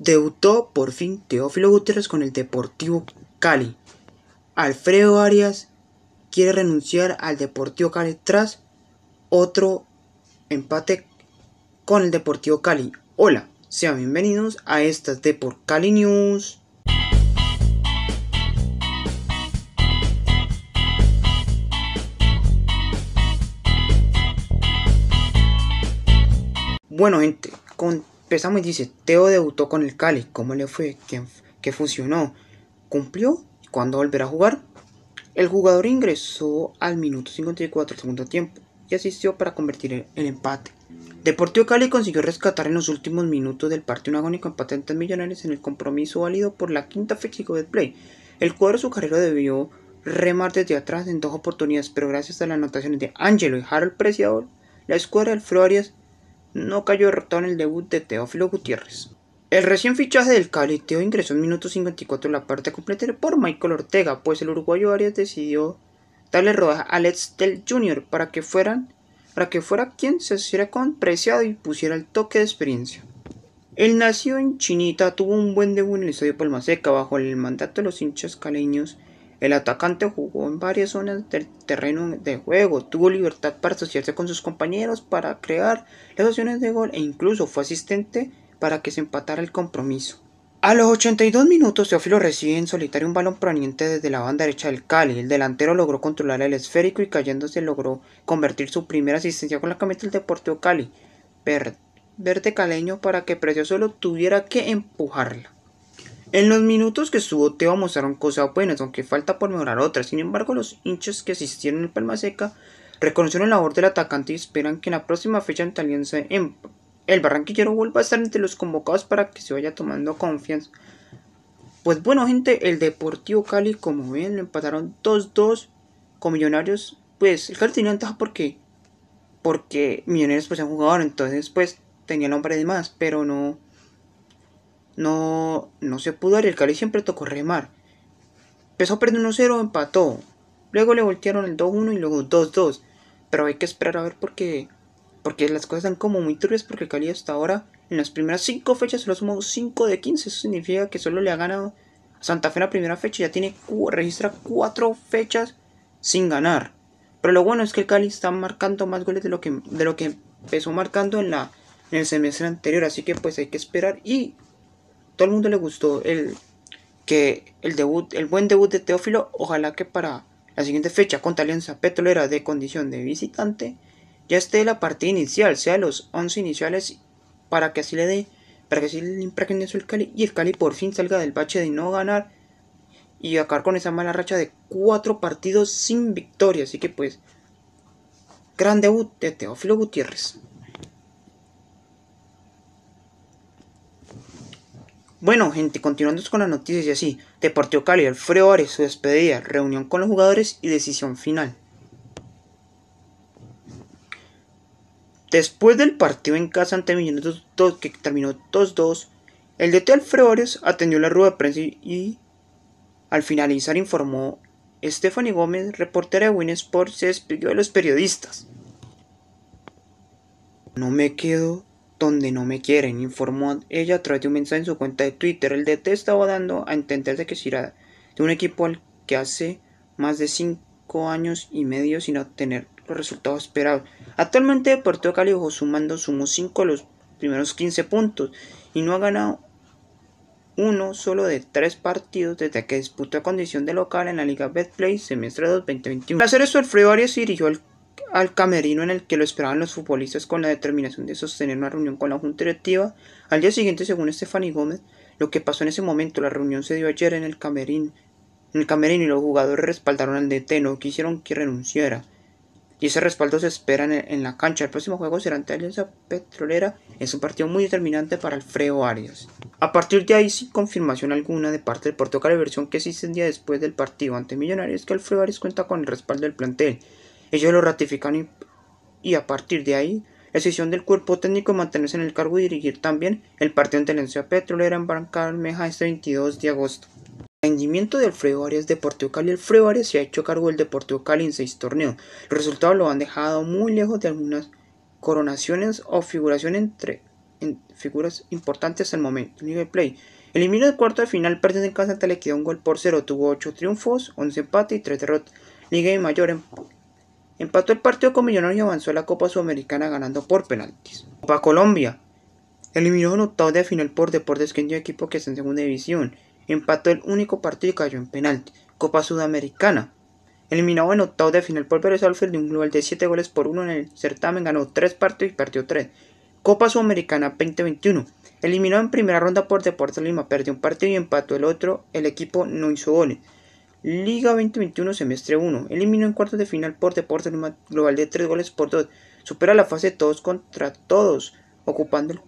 Debutó por fin Teófilo Gutiérrez con el Deportivo Cali. Alfredo Arias quiere renunciar al Deportivo Cali tras otro empate con el Deportivo Cali. Hola, sean bienvenidos a estas Deport Cali News. Bueno gente, con Empezamos y dice, Teo debutó con el Cali, ¿cómo le fue? ¿Qué, funcionó? ¿Cumplió? ¿Cuándo volverá a jugar? El jugador ingresó al minuto 54 del segundo tiempo y asistió para convertir el empate. Deportivo Cali consiguió rescatar en los últimos minutos del partido un agónico empate patentes Millonarios en el compromiso válido por la quinta fecha de play. El cuadro su carrera debió remar desde atrás en dos oportunidades, pero gracias a las anotaciones de Angelo y Harold Preciador, la escuadra del Flores no cayó derrotado en el debut de Teófilo Gutiérrez. El recién fichaje del Cali, Teo ingresó en minuto 54 la parte completa por Michael Ortega, pues el uruguayo Arias decidió darle rodaje a Alex del Jr. para que fueran para que fuera quien se hiciera con Preciado y pusiera el toque de experiencia. El nacido en Chinita tuvo un buen debut en el Estadio Palmaseca bajo el mandato de los hinchas caleños el atacante jugó en varias zonas del terreno de juego, tuvo libertad para asociarse con sus compañeros para crear las opciones de gol e incluso fue asistente para que se empatara el compromiso. A los 82 minutos, Teófilo recibe en solitario un balón proveniente desde la banda derecha del Cali. El delantero logró controlar el esférico y cayéndose logró convertir su primera asistencia con la camiseta del Deportivo Cali. Verde caleño para que Precioso solo tuviera que empujarla. En los minutos que estuvo Teo mostraron cosas buenas, aunque falta por mejorar otras. Sin embargo, los hinchas que asistieron en Palma Seca reconocieron la labor del atacante y esperan que en la próxima fecha en Alianza en el barranquillero vuelva a estar entre los convocados para que se vaya tomando confianza. Pues bueno, gente, el Deportivo Cali, como ven, lo empataron 2-2 con Millonarios. Pues el Cali tenía ventaja porque, porque Millonarios pues han jugado, entonces pues tenía el de más, pero no no, no se pudo el Cali siempre tocó remar. Empezó a perder 1-0, empató. Luego le voltearon el 2-1 y luego 2-2. Pero hay que esperar a ver por qué. porque las cosas están como muy turbias porque el Cali hasta ahora en las primeras 5 fechas solo sumó 5 de 15. Eso significa que solo le ha ganado a Santa Fe en la primera fecha. Ya tiene registra 4 fechas sin ganar. Pero lo bueno es que el Cali está marcando más goles de lo que, de lo que empezó marcando en, la, en el semestre anterior. Así que pues hay que esperar y todo el mundo le gustó el que el debut, el buen debut de Teófilo, ojalá que para la siguiente fecha con Alianza Petrolera de condición de visitante ya esté la partida inicial, sea los 11 iniciales para que así le dé para que así le impregne el Cali y el Cali por fin salga del bache de no ganar y acabar con esa mala racha de 4 partidos sin victoria, así que pues gran debut de Teófilo Gutiérrez. Bueno, gente, continuando con las noticias y así. Deportivo Cali, Alfredo Ares, su despedida, reunión con los jugadores y decisión final. Después del partido en casa ante Millonarios que terminó 2-2, el DT Alfredo Ares atendió la rueda de prensa y al finalizar informó Stephanie Gómez, reportera de Winsport, se despidió de los periodistas. No me quedo donde no me quieren, informó ella a través de un mensaje en su cuenta de Twitter. El DT estaba dando a entender de que se irá de un equipo al que hace más de cinco años y medio sin obtener los resultados esperados. Actualmente Deportivo Cali Ojo sumando sumo 5 los primeros 15 puntos y no ha ganado uno solo de tres partidos desde que disputó a condición de local en la Liga Betplay semestre 2021. Para hacer eso, Alfredo Arias dirigió al al camerino en el que lo esperaban los futbolistas con la determinación de sostener una reunión con la Junta Directiva. Al día siguiente, según Stephanie Gómez, lo que pasó en ese momento, la reunión se dio ayer en el camerino, en el camerino y los jugadores respaldaron al DT, no quisieron que renunciara. Y ese respaldo se espera en, la cancha. El próximo juego será ante Alianza Petrolera. Es un partido muy determinante para Alfredo Arias. A partir de ahí, sin confirmación alguna de parte del La versión que existe el día después del partido ante Millonarios, que Alfredo Arias cuenta con el respaldo del plantel. Ellos lo ratifican y, a partir de ahí, la decisión del cuerpo técnico mantenerse en el cargo y dirigir también el partido en tenencia petrolera en Barranca este 22 de agosto. El rendimiento de Alfredo Arias Deportivo Cali. Alfredo Arias se ha hecho cargo del Deportivo Cali en seis torneos. Los resultados lo han dejado muy lejos de algunas coronaciones o figuración entre figuras importantes al momento. Nivel play. Eliminó el cuarto de final, perdiendo en casa le quedó un gol por cero. Tuvo 8 triunfos, 11 empates y 3 derrotas. Liga de Mayor em, Empató el partido con Millonarios y avanzó a la Copa Sudamericana ganando por penaltis. Copa Colombia. Eliminó en octavo de final por Deportes que equipo que está en segunda división. Empató el único partido y cayó en penalti. Copa Sudamericana. Eliminado en octavo de final por Pérez Alfred de un global de 7 goles por 1 en el certamen, ganó 3 partidos y perdió 3. Copa Sudamericana 2021. Eliminó en primera ronda por Deportes Lima, perdió un partido y empató el otro. El equipo no hizo goles. Liga 2021 semestre 1. Eliminó en cuartos de final por Deportes global de 3 goles por 2. Supera la fase 2 todos contra todos, ocupando el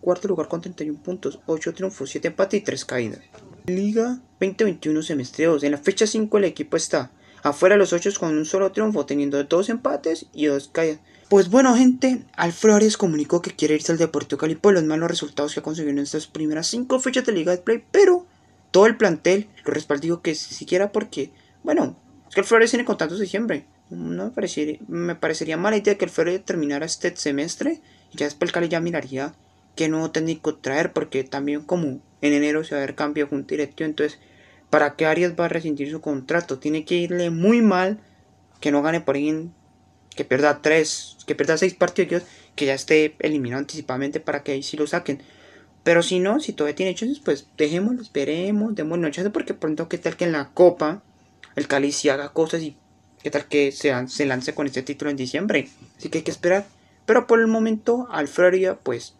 cuarto lugar con 31 puntos, 8 triunfos, 7 empates y 3 caídas. Liga 2021 semestre 2. En la fecha 5 el equipo está afuera de los 8 con un solo triunfo, teniendo 2 empates y 2 caídas. Pues bueno, gente, Alfredo Arias comunicó que quiere irse al Deportivo Cali por los malos resultados que ha conseguido en estas primeras 5 fechas de Liga de Play, pero todo el plantel lo respaldó que siquiera porque, bueno, es que el Flores tiene contratos de diciembre. No me parecería, me parecería mala idea que el Flores terminara este semestre y ya después el Cali ya miraría qué nuevo técnico traer, porque también como en enero se va a haber cambio con directivo, entonces, ¿para qué Arias va a rescindir su contrato? Tiene que irle muy mal que no gane por ahí, que pierda tres, que pierda seis partidos, que ya esté eliminado anticipadamente para que ahí sí lo saquen. Pero si no, si todavía tiene chances, pues dejémoslo, esperemos, demos chance, porque pronto qué tal que en la Copa el Cali si haga cosas y qué tal que se, lance con este título en diciembre. Así que hay que esperar. Pero por el momento, Alfredo pues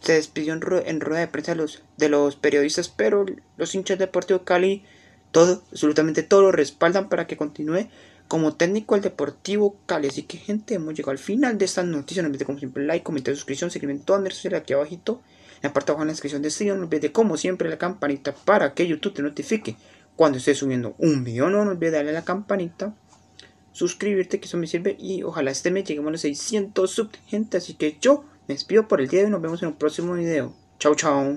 se despidió en, rueda de prensa de los, de los periodistas, pero los hinchas del Deportivo Cali, todo, absolutamente todo lo respaldan para que continúe como técnico del Deportivo Cali. Así que gente, hemos llegado al final de esta noticia. No olviden como siempre like, comentar, suscripción, seguirme en todas mis aquí abajito. En parte abajo en la descripción de este video, no olvides como siempre la campanita para que YouTube te notifique cuando esté subiendo un video. No, olvides darle a la campanita, suscribirte que eso me sirve y ojalá este mes lleguemos a los 600 sub gente. Así que yo me despido por el día y nos vemos en un próximo video. Chao, chao.